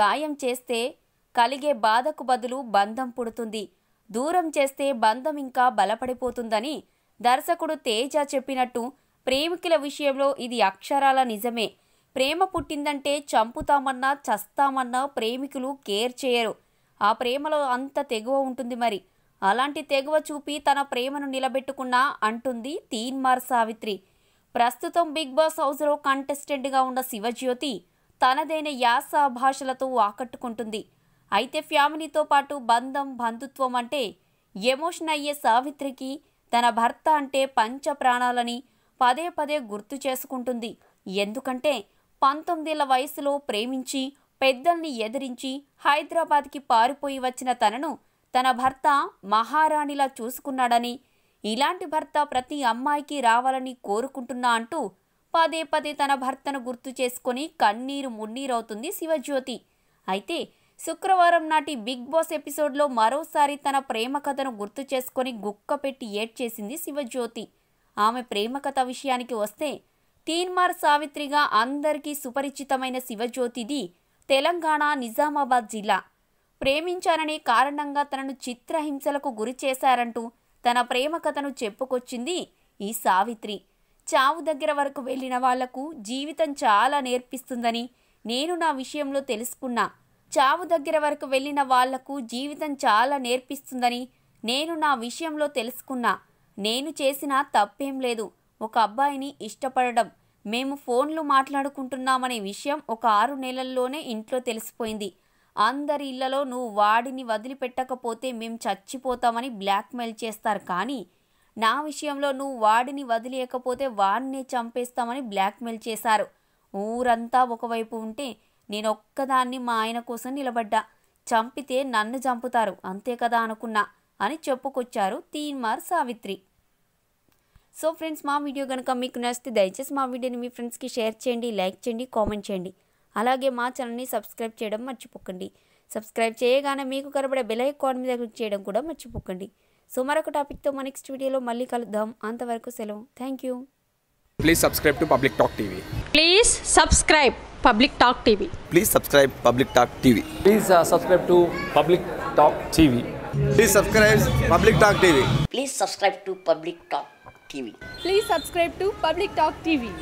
గాయం చేస్తే కలిగే బాధకు బదులు బంధం పుడుతుంది దూరం చేస్తే బంధం ఇంకా బలపడిపోతుందని దర్శకుడు తేజ చెప్పినట్టు ప్రేమికుల విషయంలో ఇది అక్షరాల నిజమే ప్రేమ పుట్టిందంటే చంపుతామన్నా చస్తామన్నా ప్రేమికులు కేర్ చేయరు ఆ ప్రేమలో అంత తెగువ ఉంటుంది మరి అలాంటి తెగువ చూపి తన ప్రేమను నిలబెట్టుకున్నా అంటుంది తీన్మార్ సావిత్రి ప్రస్తుతం బిగ్ బాస్ హౌస్లో కంటెస్టెంట్గా ఉన్న శివజ్యోతి తనదైన యాస భాషలతో ఆకట్టుకుంటుంది అయితే ఫ్యామిలీతో పాటు బంధం బంధుత్వం అంటే ఎమోషన్ అయ్యే సావిత్రికి తన భర్త అంటే పంచ ప్రాణాలని పదే పదే గుర్తు చేసుకుంటుంది ఎందుకంటే పంతొమ్మిదేళ్ల వయసులో ప్రేమించి పెద్దల్ని ఎదిరించి హైదరాబాద్కి పారిపోయి వచ్చిన తనను తన భర్త మహారాణిలా చూసుకున్నాడని ఇలాంటి భర్త ప్రతి అమ్మాయికి రావాలని కోరుకుంటున్నా అంటూ పదే పదే తన భర్తను గుర్తు చేసుకొని కన్నీరు మున్నీరవుతుంది శివజ్యోతి అయితే శుక్రవారం నాటి బిగ్ బాస్ ఎపిసోడ్లో మరోసారి తన ప్రేమ కథను గుర్తు చేసుకొని గుక్క పెట్టి ఏడ్చేసింది శివజ్యోతి ఆమె ప్రేమ కథ విషయానికి వస్తే తీన్మార్ సావిత్రిగా అందరికీ సుపరిచితమైన శివజ్యోతిది తెలంగాణ నిజామాబాద్ జిల్లా ప్రేమించాననే కారణంగా తనను చిత్రహింసలకు గురి చేశారంటూ తన ప్రేమ కథను చెప్పుకొచ్చింది ఈ సావిత్రి చావు దగ్గర వరకు వెళ్ళిన వాళ్లకు జీవితం చాలా నేర్పిస్తుందని నేను నా విషయంలో తెలుసుకున్నా చావు దగ్గర వరకు వెళ్ళిన వాళ్లకు జీవితం చాలా నేర్పిస్తుందని నేను నా విషయంలో తెలుసుకున్నా నేను చేసిన తప్పేం లేదు ఒక అబ్బాయిని ఇష్టపడడం మేము ఫోన్లు మాట్లాడుకుంటున్నామనే విషయం ఒక ఆరు నెలల్లోనే ఇంట్లో తెలిసిపోయింది అందరి ఇళ్లలో నువ్వు వాడిని వదిలిపెట్టకపోతే మేము చచ్చిపోతామని బ్లాక్మెయిల్ చేస్తారు కానీ నా విషయంలో నువ్వు వాడిని వదిలేయకపోతే వాడినే చంపేస్తామని బ్లాక్మెయిల్ చేశారు ఊరంతా ఒకవైపు ఉంటే నేనొక్కదాన్ని మా ఆయన కోసం నిలబడ్డా చంపితే నన్ను చంపుతారు అంతే కదా అనుకున్నా అని చెప్పుకొచ్చారు తీన్మార్ సావిత్రి సో ఫ్రెండ్స్ మా వీడియో కనుక మీకు నచ్చితే దయచేసి మా వీడియోని మీ ఫ్రెండ్స్కి షేర్ చేయండి లైక్ చేయండి కామెంట్ చేయండి అలాగే మా ఛానల్ని సబ్స్క్రైబ్ చేయడం మర్చిపోకండి సబ్స్క్రైబ్ చేయగానే మీకు కనబడే బెల్ ఐకాన్ మీద క్లిక్ చేయడం కూడా మర్చిపోకండి సో మరొక టాపిక్తో మన నెక్స్ట్ వీడియోలో మళ్ళీ కలుద్దాం అంతవరకు సెలవు thank you please subscribe to public talk TV please subscribe public talk TV please subscribe public talk TV please subscribe to public talk TV please subscribe public talk TV please subscribe to public talk TV please subscribe to public talk TV